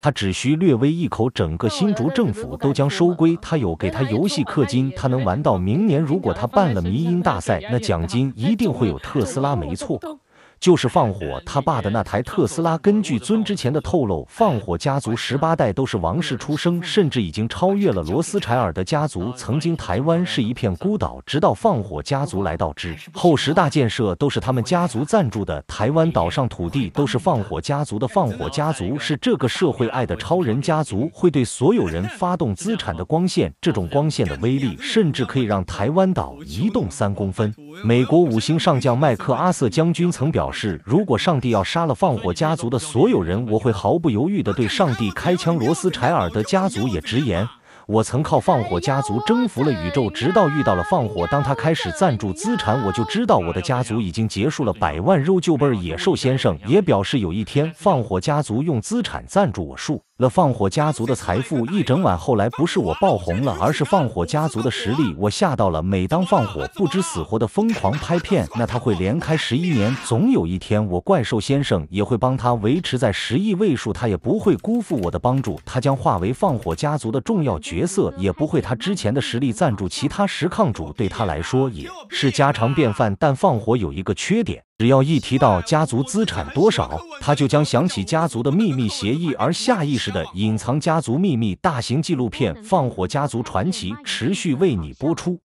他只需略微一口，整个新竹政府都将收归。他有给他游戏氪金，他能玩到明年。如果他办了迷音大赛，那奖金一定会有特斯拉，没错。就是放火，他爸的那台特斯拉。根据尊之前的透露，放火家族十八代都是王室出生，甚至已经超越了罗斯柴尔德家族。曾经台湾是一片孤岛，直到放火家族来到之后，十大建设都是他们家族赞助的。台湾岛上土地都是放火家族的。放火家族是这个社会爱的超人家族，会对所有人发动资产的光线。这种光线的威力，甚至可以让台湾岛移动三公分。美国五星上将麦克阿瑟将军曾表。表示如果上帝要杀了放火家族的所有人，我会毫不犹豫地对上帝开枪。罗斯柴尔德家族也直言，我曾靠放火家族征服了宇宙，直到遇到了放火。当他开始赞助资产，我就知道我的家族已经结束了。百万肉就辈儿野兽先生也表示，有一天放火家族用资产赞助我树。了放火家族的财富一整晚，后来不是我爆红了，而是放火家族的实力我吓到了。每当放火不知死活的疯狂拍片，那他会连开十一年，总有一天我怪兽先生也会帮他维持在十亿位数，他也不会辜负我的帮助，他将化为放火家族的重要角色，也不会他之前的实力赞助其他十抗主对他来说也是家常便饭。但放火有一个缺点。只要一提到家族资产多少，他就将想起家族的秘密协议，而下意识的隐藏家族秘密。大型纪录片《放火家族传奇》持续为你播出。